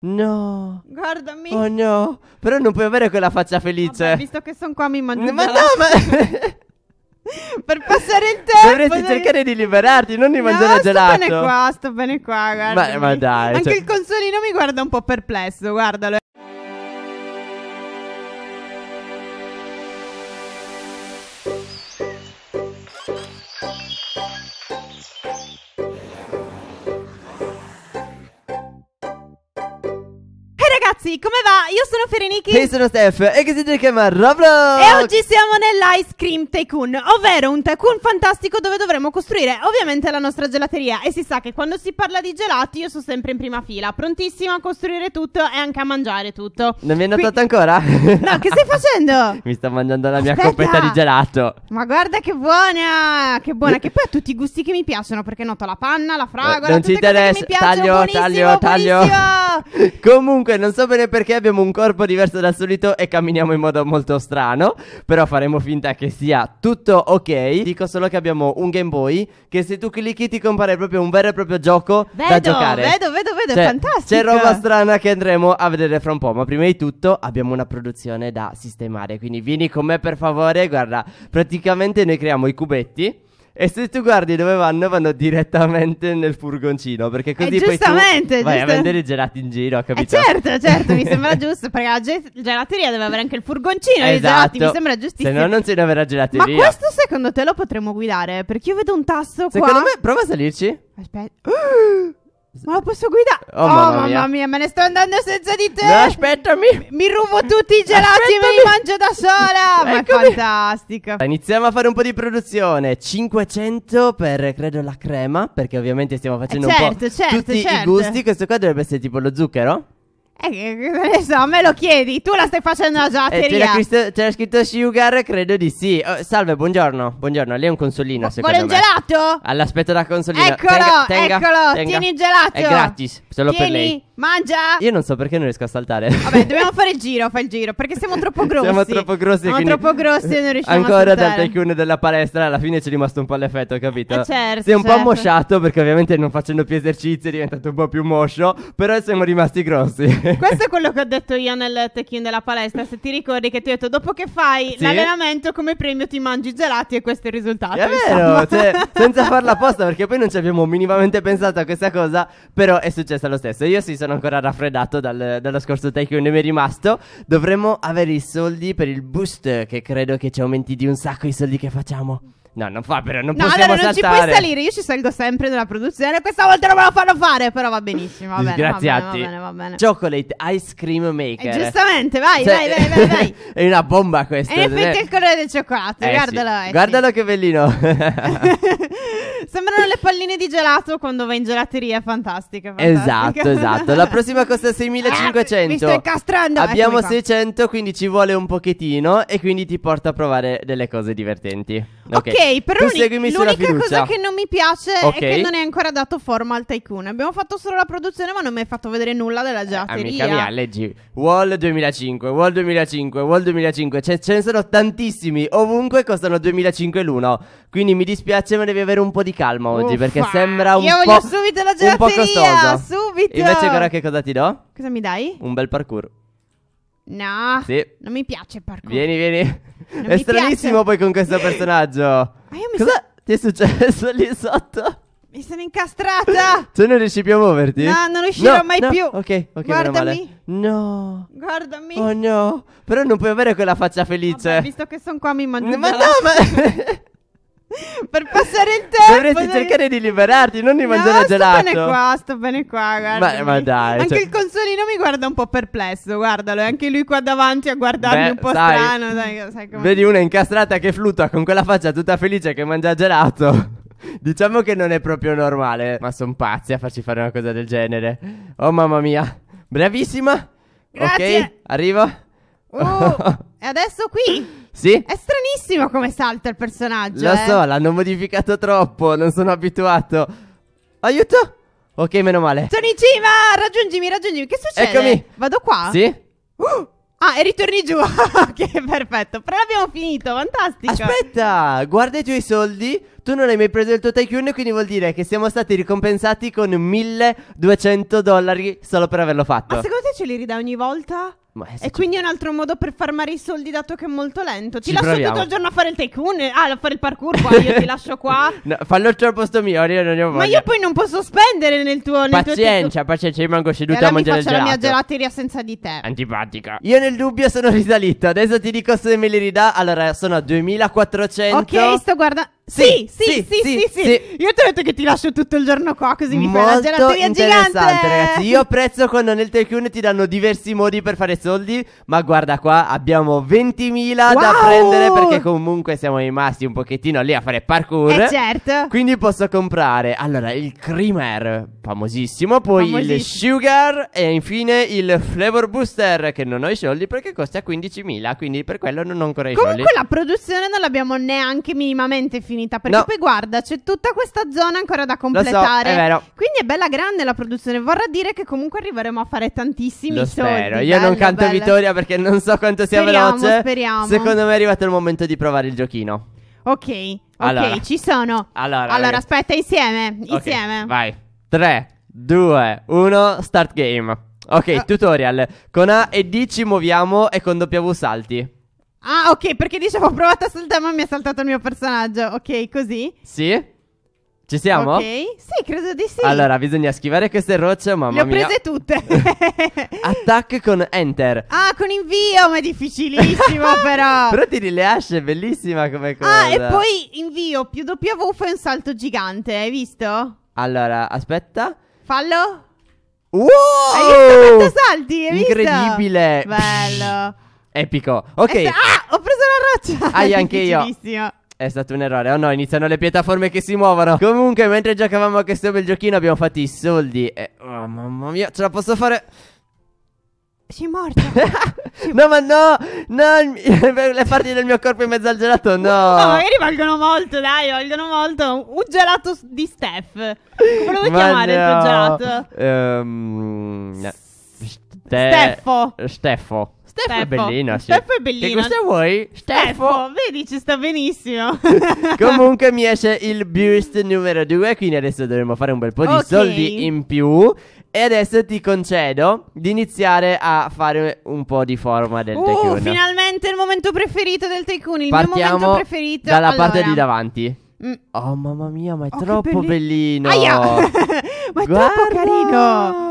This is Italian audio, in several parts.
No. Guardami. Oh no. Però non puoi avere quella faccia felice. Vabbè, visto che sono qua mi mangio. Ma no, ma... per passare il tempo. Dovresti dai... cercare di liberarti, non di mangiare no, gelato. Sto bene qua, sto bene qua, guarda. Ma, ma, dai. Anche cioè... il consolino mi guarda un po' perplesso, guardalo. ragazzi, come va? Io sono Fereniki E sono Steph e che si chiama Roblox E oggi siamo nell'Ice Cream Tycoon Ovvero un tycoon fantastico dove dovremo costruire ovviamente la nostra gelateria E si sa che quando si parla di gelati io sono sempre in prima fila Prontissima a costruire tutto e anche a mangiare tutto Non mi è notato Qui... ancora? No, che stai facendo? mi sto mangiando la mia Aspetta. coppetta di gelato Ma guarda che buona, che buona Che poi ha tutti i gusti che mi piacciono Perché noto la panna, la eh, fragola, eh, Non ci interessa, taglio, buonissimo, taglio, buonissimo. taglio Comunque, non so bene perché abbiamo un corpo diverso dal solito e camminiamo in modo molto strano. Però faremo finta che sia tutto ok. Dico solo che abbiamo un Game Boy. Che se tu clicchi ti compare proprio un vero e proprio gioco vedo, da giocare. Vedo, vedo, vedo, cioè, è fantastico. C'è roba strana che andremo a vedere fra un po'. Ma prima di tutto abbiamo una produzione da sistemare. Quindi vieni con me per favore. Guarda, praticamente noi creiamo i cubetti e se tu guardi dove vanno, vanno direttamente nel furgoncino. Perché eh, così eh, poi tu vai a vendere i gelati in giro, eh, capito? Eh, certo, certo, mi sembra giusto. Perché la ge- gelateria deve avere anche il furgoncino. Esatto. Gelati, mi esatto. sembra giustissimo. Se no, non se ne avrà gelateria. Ma questo secondo te lo potremmo guidare? Perché io vedo un tasto qua. Secondo me, prova a salirci. Aspetta. Ma lo posso guidare? Oh, oh mamma, mamma mia. me ne sto andando senza di te. No, aspettami. Mi rubo tutti i gelati aspettami. e me li mangio da sola. Ma è fantastico. Iniziamo a fare un po' di produzione. 500 per, credo, la crema, perché ovviamente stiamo facendo eh, certo, un po' certo, certo tutti certo. i gusti. Questo qua dovrebbe essere tipo lo zucchero. Eh, adesso a me lo chiedi, tu la stai facendo la eh, giatteria. Eh, c'era, scritto Sugar, credo di sì. Oh, salve, buongiorno. Buongiorno, lei è un consolino. secondo me. vuole un gelato? All'aspetto da consolino. Eccolo, tenga, tenga, eccolo, tenga. tieni il gelato. È gratis, solo tieni, per lei. Mangia! Io non so perché non riesco a saltare. Vabbè, dobbiamo fare il giro, fai il giro, perché siamo troppo grossi. Siamo troppo grossi, siamo troppo grossi e non riusciamo Ancora a saltare. dal tycoon della palestra, alla fine ci è rimasto un po' l'effetto, capito? Eh certo, Si è un certo. po' mosciato, perché ovviamente non facendo più esercizi è diventato un po' più moscio, però siamo rimasti grossi. Questo è quello che ho detto io nel tycoon della palestra, se ti ricordi che ti ho detto, dopo che fai sì? l'allenamento come premio ti mangi gelati e questo è il risultato. È vero, cioè, senza farla apposta, perché poi non ci abbiamo minimamente pensato a questa cosa, però è successa lo stesso. Io sì, sono sono ancora raffreddato dal, dallo scorso take mi è rimasto. Dovremmo avere i soldi per il boost, che credo che ci aumenti di un sacco i soldi che facciamo. No, non fa però, non no, possiamo allora, non ci puoi salire, io ci salgo sempre nella produzione, questa volta non me lo fanno fare, però va benissimo, va bene, va bene, va bene, va bene. Chocolate Ice Cream Maker. Eh, giustamente, vai, cioè, vai, vai, vai, vai. è una bomba questa. E in è il colore del cioccolato, eh, guardalo. Eh, sì. Eh, guardalo sì. che bellino. Sembrano le palline di gelato quando vai in gelateria, fantastiche. Esatto, esatto. La prossima costa 6500. Eh, mi stai castrando. Eh, Abbiamo 600, quindi ci vuole un pochettino e quindi ti porto a provare delle cose divertenti. Ok, okay però l'unica cosa che non mi piace okay. è che non è ancora dato forma al tycoon. Abbiamo fatto solo la produzione, ma non mi hai fatto vedere nulla della giatteria. Eh, amica mia, leggi Wall 2005, Wall 2005, Wall 2005. Ce, ce ne sono tantissimi. Ovunque costano 2005 l'uno. Quindi mi dispiace, ma devi avere un po' di calma oggi. Uffa. Perché sembra un po'. Io voglio subito la gelateria. Un po' costoso. Subito. Invece, ora che cosa ti do? Cosa mi dai? Un bel parkour. No. Sì. Non mi piace il parkour. Vieni, vieni. Non È stranissimo piace. poi con questo personaggio. Ma io mi Cosa so... ti è successo lì sotto? Mi sono incastrata! Tu non riesci più a muoverti? No, non riuscirò no, mai no. più! Ok, ok, Guardami! No! Guardami! Oh no! Però non puoi avere quella faccia felice! Vabbè, visto che sono qua mi mangio... Ma no, ma... per passare il tempo. Dovresti deve... cercare di liberarti, non di no, mangiare gelato. Sto bene qua, sto bene qua, guarda. Ma, ma, dai. Anche cioè... il consolino mi guarda un po' perplesso, guardalo. E anche lui qua davanti a guardarmi Beh, un po' sai, strano. Sai, sai vedi una incastrata che flutta con quella faccia tutta felice che mangia gelato. Diciamo che non è proprio normale, ma sono pazzi a farci fare una cosa del genere. Oh mamma mia, bravissima. Grazie. Ok, arrivo. Uh, oh, e adesso qui? Sì. È strano benissimo come salta il personaggio. Lo eh. so, l'hanno modificato troppo, non sono abituato. Aiuto! Ok, meno male. Sono in cima, raggiungimi, raggiungimi. Che succede? Eccomi. Vado qua? Sì. Uh! Ah, e ritorni giù. ok, perfetto. Però abbiamo finito, fantastico. Aspetta, guarda i tuoi soldi. Tu non hai mai preso il tuo tycoon, quindi vuol dire che siamo stati ricompensati con 1200 dollari solo per averlo fatto. Ma secondo te ce li ridà ogni volta? Eh, e quindi è un altro modo per farmare i soldi dato che è molto lento. Ti lascio tutto il giorno a fare il tycoon. ah, a fare il parkour qua, io ti lascio qua. No, fallo al posto mio, io non ne ho voglia. Ma io poi non posso spendere nel tuo nel Pazienza, tuo pazienza, io manco seduta allora a mangiare il gelato. faccio la mia gelateria senza di te. Antipatica. Io nel dubbio sono risalito. Adesso ti dico se me li ridà. Allora, sono a 2400. Ok, sto guardando. Sì sì sì, sì sì sì, sì, Io ti ho detto che ti lascio tutto il giorno qua così mi Molto fai la gelateria gigante. Molto interessante, ragazzi. Io apprezzo quando nel tycoon ti danno diversi modi per fare soldi soldi, ma guarda qua, abbiamo 20.000 wow! da prendere perché comunque siamo rimasti un pochettino lì a fare parkour. Eh certo. Quindi posso comprare, allora, il creamer, famosissimo, poi famosissimo. il sugar e infine il flavor booster che non ho i soldi perché costa 15.000, quindi per quello non ho ancora i comunque soldi. Comunque la produzione non l'abbiamo neanche minimamente finita perché no. poi guarda, c'è tutta questa zona ancora da completare. So, è vero. Quindi è bella grande la produzione, vorrà dire che comunque arriveremo a fare tantissimi Lo soldi. Spero. Io bello, non canto tanto belle. Vittoria perché non so quanto sia speriamo, veloce. Speriamo. Secondo me è arrivato il momento di provare il giochino. Ok, ok, ci sono. Allora, allora aspetta, insieme, okay, insieme. Vai. 3, 2, 1, start game. Ok, uh. tutorial. Con A e D ci muoviamo e con W salti. Ah, ok, perché dicevo ho provato a saltare ma mi ha saltato il mio personaggio. Ok, così? Sì. Ci siamo? Ok, sì, credo di sì. Allora, bisogna schivare queste rocce, mamma mia. Le ho prese mia. tutte. Attack con Enter. Ah, con invio, ma è difficilissimo però. però ti le è bellissima come cosa. Ah, e poi invio, più doppia W fa un salto gigante, hai visto? Allora, aspetta. Fallo. Wow! Hai visto quanto salti? Hai Incredibile. Visto? Bello. Epico. Ok. Eh, ah, ho preso la roccia. Hai anche io. È stato un errore. Oh no, iniziano le piattaforme che si muovono. Comunque, mentre giocavamo a questo bel giochino, abbiamo fatto i soldi. E... Oh, mamma mia, ce la posso fare. Sei morto. no, ma no, no, le parti del mio corpo in mezzo al gelato, no. No, magari valgono molto, dai, valgono molto. Un gelato di Steph. Come lo vuoi chiamare no. il tuo gelato? Um, no. Ste- Steffo. Steffo. Steffo è bellina, sì. Steph è bellina. Che cosa vuoi? Steffo, vedi, ci sta benissimo. Comunque mi esce il boost numero 2, quindi adesso dovremmo fare un bel po' di Ok. soldi in più. E adesso ti concedo di iniziare a fare un po' di forma del Uh, Tycoon. finalmente il momento preferito del Tycoon. Il mio Partiamo momento preferito. dalla parte di Allora. davanti. Mm. Oh mamma mia, ma è Oh, troppo belli- bellino. Aia! Ma è Guarda! troppo carino.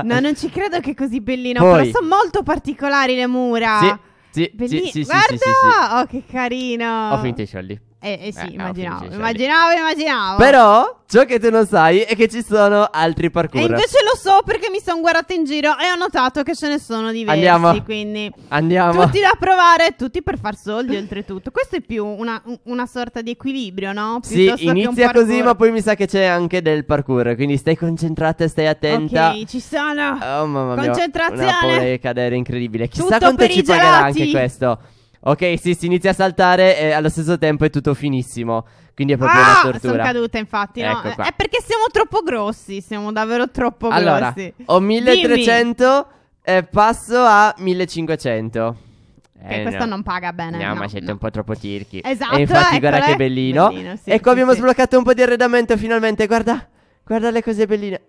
No, non ci credo che è così bellino. Poi. Però sono molto particolari le mura. Sì. Sì, Belli- sì, sì, sì, Guarda! sì, sì, sì. Oh, che carino. Ho finito i soldi. Eh, eh sì, eh, ah, immaginavo, no, immaginavo, immaginavo. Però ciò che tu non sai è che ci sono altri parkour. E invece lo so perché mi sono guardata in giro e ho notato che ce ne sono diversi. Andiamo. Quindi Andiamo. tutti da provare, tutti per far soldi oltretutto. Questo è più una, una sorta di equilibrio, no? Piuttosto sì, inizia così ma poi mi sa che c'è anche del parkour. Quindi stai concentrata e stai attenta. Ok, ci sono. Oh mamma mia. Concentrazione. Una polemica cadere incredibile. Chissà Tutto quanto ci gelati. pagherà anche questo. Ok, sì, si inizia a saltare e allo stesso tempo è tutto finissimo. Quindi è proprio ah, una tortura. sono caduta, infatti. No? Ecco è eh, perché siamo troppo grossi. Siamo davvero troppo allora, grossi. Allora, ho 1300 Dimmi. e passo a 1500. Eh, no. questo non paga bene. No, no ma siete no. un po' troppo tirchi. Esatto. E infatti, ecco, guarda che eh. bellino. bellino sì, ecco, sì, abbiamo sì. sbloccato un po' di arredamento finalmente. Guarda, guarda le cose belline.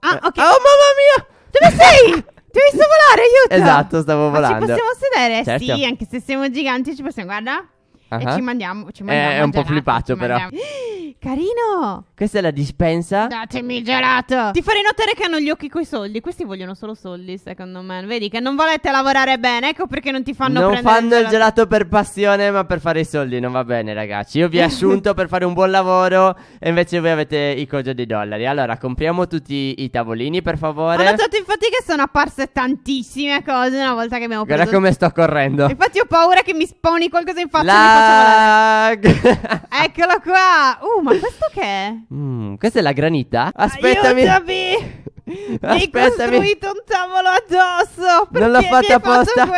Ah, eh. ok. Oh, mamma mia! Dove sei? Ti ho visto volare, aiuto! Esatto, stavo volando. Ma ci possiamo sedere? Certo. Sì, anche se siamo giganti, ci possiamo, guarda. Uh-huh. E ci mandiamo, ci mandiamo eh, È un po' flippato, però. Carino! Questa è la dispensa. Datemi il gelato. Ti farei notare che hanno gli occhi coi soldi. Questi vogliono solo soldi, secondo me. Vedi che non volete lavorare bene. Ecco perché non ti fanno non prendere. Non fanno il gelato. gelato per passione, ma per fare i soldi. Non va bene, ragazzi. Io vi ho assunto per fare un buon lavoro. E invece voi avete i cogio di dollari. Allora, compriamo tutti i tavolini, per favore. Ho notato infatti che sono apparse tantissime cose una volta che abbiamo preso. Guarda come sto correndo. Infatti, ho paura che mi spawni qualcosa in faccia. La... Eccolo qua. Uh, ma questo che è? Mm, questa è la granita? Aspettami. Aiutami! Mi hai costruito un tavolo addosso! Non l'ho fatta apposta!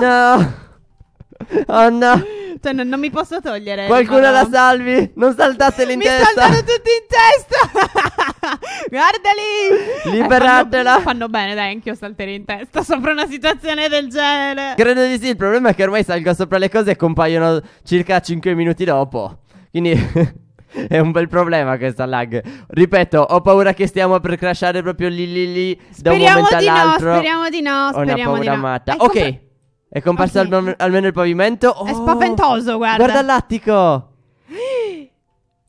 No! Oh no! Cioè, non, non mi posso togliere. Qualcuno la salvi! Non saltateli in mi testa! Mi saltano tutti in testa! Guardali! Liberatela! Eh, fanno, fanno, bene, dai, anch'io salterei in testa sopra una situazione del genere. Credo di sì, il problema è che ormai salgo sopra le cose e compaiono circa 5 minuti dopo. Quindi... È un bel problema questa lag. Ripeto, ho paura che stiamo per crashare proprio lì lì lì da un speriamo di all'altro. No, speriamo di no, ho una speriamo di no. matta. È ok, compar- è comparso Ok. almeno- almeno il pavimento. È spaventoso, oh, guarda. Guarda l'attico.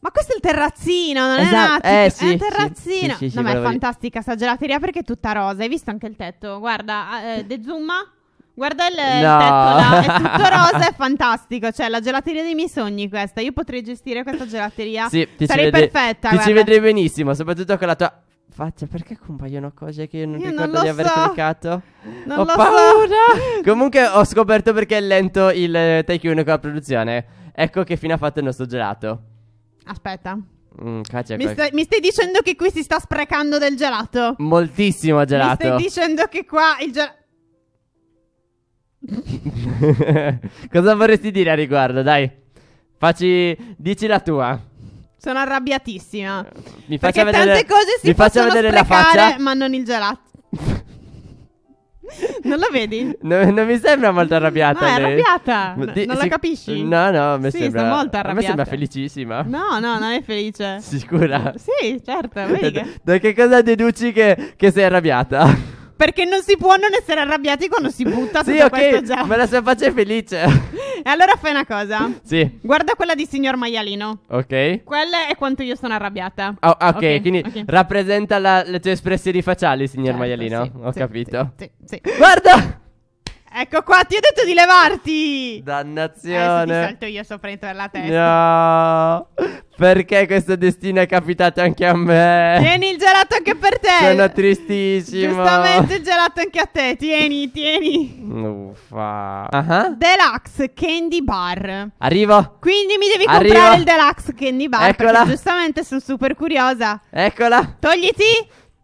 Ma questo è il terrazzino, non Esatto, è un eh, attico, sì, è un terrazzino. sì, sì, sì, no, ma è fantastica questa gelateria perché è tutta rosa. Hai visto anche il tetto? Guarda, eh, De Zumma, Guarda il, no. il tetto là, è tutto rosa, è fantastico. Cioè, la gelateria dei miei sogni questa. Io potrei gestire questa gelateria. Sì, ti Sarei vede, perfetta. Ti ci vedrei benissimo, soprattutto con la tua faccia. Perché compaiono cose che io non io ricordo non di aver so. cliccato? Non Ho paura. So. Comunque ho scoperto perché è lento il eh, take Taekwondo con la produzione. Ecco che fine ha fatto il nostro gelato. Aspetta. Mm, caccia, mi, sta, mi, stai dicendo che qui si sta sprecando del gelato? Moltissimo gelato. Mi stai dicendo che qua il gelato... Cosa vorresti dire a riguardo? Dai, facci, dici la tua. Sono arrabbiatissima. Eh, mi faccia Perché vedere, tante cose si mi possono vedere sprecare, la faccia. ma non il gelato. non lo vedi? No, non mi sembra molto arrabbiata. No, è arrabbiata. N- di- non si- la capisci? No, no, mi sì, sembra. molto arrabbiata. A me sembra felicissima. No, no, non è felice. Sicura? Sì, certo. Vedi che... Da, da che cosa deduci che, che sei arrabbiata? Perché non si può non essere arrabbiati quando si butta sì, tutto okay, questo già. Me la sua faccia è felice. E allora fai una cosa. Sì. Guarda quella di signor Maialino. Ok. Quella è quanto io sono arrabbiata. Oh, ok, quindi okay. rappresenta la, le tue espressioni facciali, signor certo, Maialino. Sì, Ho sì, capito. Sì, sì, Guarda! Ecco qua, ti ho detto di levarti! Dannazione! Adesso eh ti salto io sopra intorno testa. No! Perché questo destino è capitato anche a me? Tieni il gelato anche per te. Sono tristissimo. Giustamente il gelato anche a te. Tieni, tieni. Uffa. Uh-huh. Deluxe Candy Bar. Arrivo. Quindi mi devi Arrivo. comprare il Deluxe Candy Bar. Eccola. giustamente sono super curiosa. Eccola. Togliti.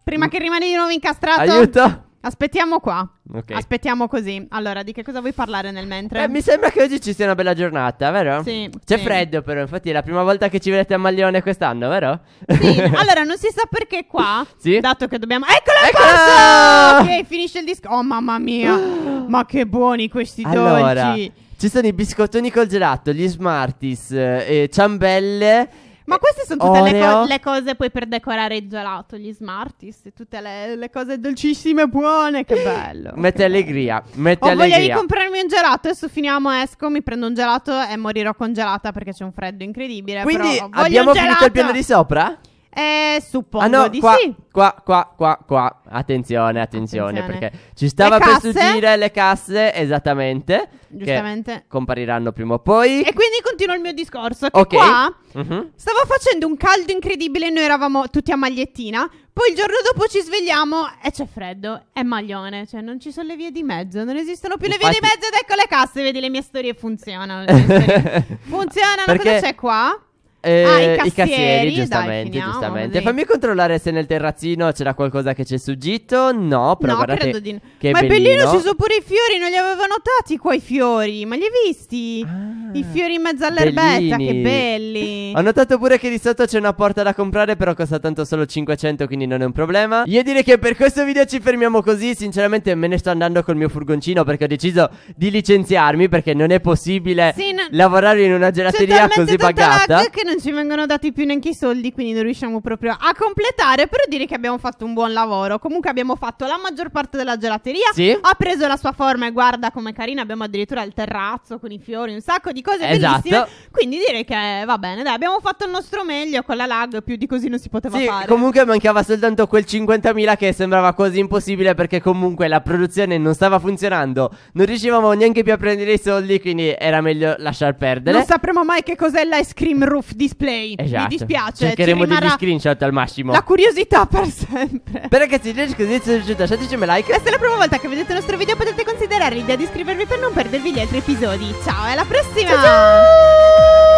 Prima mm. che rimani di nuovo incastrato. Aiuto. Aspettiamo qua. Okay. Aspettiamo così. Allora, di che cosa vuoi parlare nel mentre? Eh, mi sembra che oggi ci sia una bella giornata, vero? Sì. C'è sì. freddo, però, infatti, è la prima volta che ci vedete a maglione quest'anno, vero? Sì. allora, non si sa perché qua. Sì. Dato che dobbiamo. Eccola, qua! Ok, finisce il disco. Oh, mamma mia. Ma che buoni questi allora, Ci sono i biscottoni col gelato, gli Smarties, eh, ciambelle ma queste sono tutte le, co- le, cose poi per decorare il gelato, gli Smarties, tutte le, le cose dolcissime e buone, che bello. mette che allegria, bello. mette Ho allegria. voglia di comprarmi un gelato, adesso finiamo, esco, mi prendo un gelato e morirò congelata perché c'è un freddo incredibile. Quindi abbiamo finito il piano di sopra? Eh, suppongo ah, no, di qua, sì. Qua, qua, qua, qua. Attenzione, attenzione, attenzione. perché ci stava per sfuggire le casse, esattamente. Giustamente. compariranno prima o poi. E quindi continuo il mio discorso. Che ok. Qua mm-hmm. stavo facendo un caldo incredibile, noi eravamo tutti a magliettina. Poi il giorno dopo ci svegliamo e c'è freddo, è maglione, cioè non ci sono le vie di mezzo, non esistono più Infatti... le vie di mezzo ed ecco le casse, vedi le mie storie funzionano. Le mie storie funzionano, perché... cosa c'è qua? Eh, ah, i, cassieri, i cassieri, giustamente, dai, giustamente. Fammi controllare se nel terrazzino c'era qualcosa che c'è suggito. No, però no, guardate di... che Ma bellino. bellino ci sono pure i fiori, non li avevo notati qua i fiori, ma li hai visti? Ah. I mm. fiori in mezzo all'erbetta, che belli. Ho notato pure che di sotto c'è una porta da comprare, però costa tanto solo 500, quindi non è un problema. Io direi che per questo video ci fermiamo così. Sinceramente, me ne sto andando col mio furgoncino perché ho deciso di licenziarmi. Perché non è possibile Sì, no- lavorare in una gelateria talmente così tanta pagata. lag che non ci vengono dati più neanche i soldi, quindi non riusciamo proprio a completare. Però direi che abbiamo fatto un buon lavoro. Comunque abbiamo fatto la maggior parte della gelateria. Sì. Ha preso la sua forma e guarda com'è carina. Abbiamo addirittura il terrazzo con i fiori, un sacco di di cose esatto. bellissime. Quindi direi che va bene, dai, abbiamo fatto il nostro meglio con la lag, più di così non si poteva sì, fare. comunque mancava soltanto quel 50.000 che sembrava quasi impossibile perché comunque la produzione non stava funzionando, non riuscivamo neanche più a prendere i soldi, quindi era meglio lasciar perdere. Non sapremo mai che cos'è l'ice cream roof display. Esatto. Mi dispiace. Cercheremo degli screenshot al massimo. La curiosità per sempre. Beh ragazzi, se vi è piaciuto lasciateci un like. Questa è la prima volta che vedete il nostro video, potete considerare l'idea di iscrivervi per non perdervi gli altri episodi. Ciao, e alla prossima! 啊！